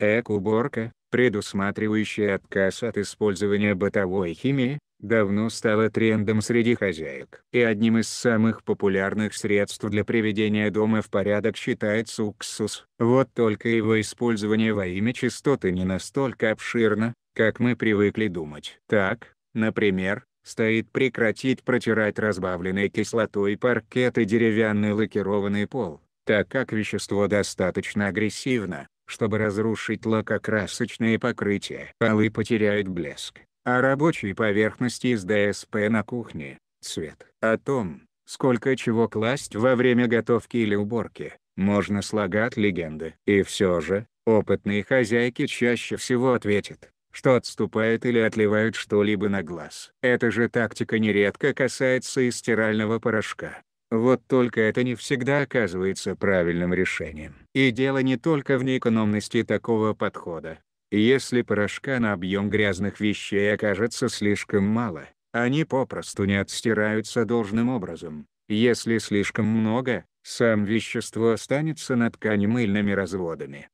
Экуборка, предусматривающая отказ от использования бытовой химии, давно стала трендом среди хозяек. И одним из самых популярных средств для приведения дома в порядок считается уксус. Вот только его использование во имя чистоты не настолько обширно, как мы привыкли думать. Так, например, стоит прекратить протирать разбавленной кислотой паркет и деревянный лакированный пол, так как вещество достаточно агрессивно, чтобы разрушить лакокрасочное покрытие, Полы потеряют блеск, а рабочие поверхности из ДСП на кухне – цвет. О том, сколько чего класть во время готовки или уборки, можно слагать легенды. И все же, опытные хозяйки чаще всего ответят что отступают или отливают что-либо на глаз. Эта же тактика нередко касается и стирального порошка. Вот только это не всегда оказывается правильным решением. И дело не только в неэкономности такого подхода. Если порошка на объем грязных вещей окажется слишком мало, они попросту не отстираются должным образом. Если слишком много, сам вещество останется на ткани мыльными разводами.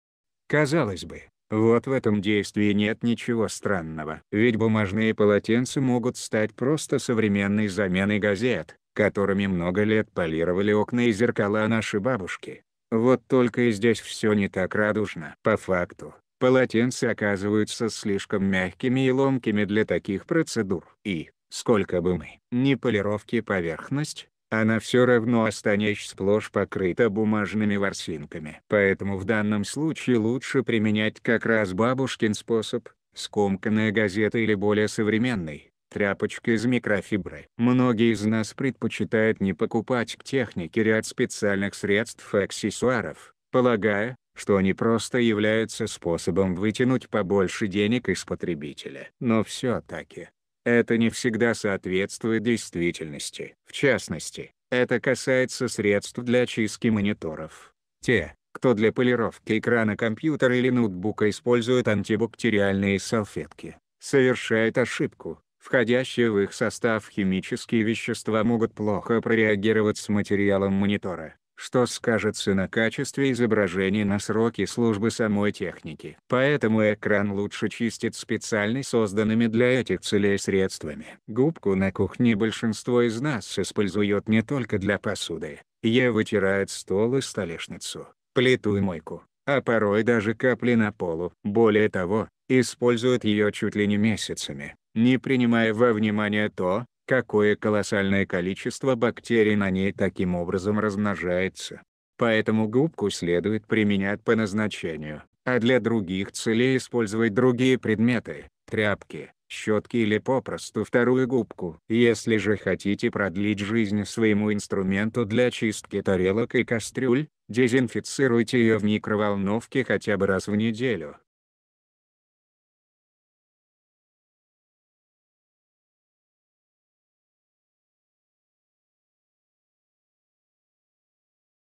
Казалось бы, вот в этом действии нет ничего странного. Ведь бумажные полотенца могут стать просто современной заменой газет, которыми много лет полировали окна и зеркала наши бабушки. Вот только и здесь все не так радужно. По факту, полотенца оказываются слишком мягкими и ломкими для таких процедур. И, сколько бы мы ни полировки поверхность, она все равно останешь сплошь покрыта бумажными ворсинками. Поэтому в данном случае лучше применять как раз бабушкин способ, скомканная газета или более современный, тряпочка из микрофибры. Многие из нас предпочитают не покупать к технике ряд специальных средств и аксессуаров, полагая, что они просто являются способом вытянуть побольше денег из потребителя. Но все-таки, это не всегда соответствует действительности. В частности, это касается средств для чистки мониторов. Те, кто для полировки экрана компьютера или ноутбука использует антибактериальные салфетки, совершают ошибку. Входящие в их состав химические вещества могут плохо прореагировать с материалом монитора что скажется на качестве изображений на сроки службы самой техники. Поэтому экран лучше чистит специально созданными для этих целей средствами. Губку на кухне большинство из нас использует не только для посуды. Я вытирает стол и столешницу, плиту и мойку, а порой даже капли на полу. Более того, используют ее чуть ли не месяцами, не принимая во внимание то, какое колоссальное количество бактерий на ней таким образом размножается. Поэтому губку следует применять по назначению, а для других целей использовать другие предметы, тряпки, щетки или попросту вторую губку. Если же хотите продлить жизнь своему инструменту для чистки тарелок и кастрюль, дезинфицируйте ее в микроволновке хотя бы раз в неделю.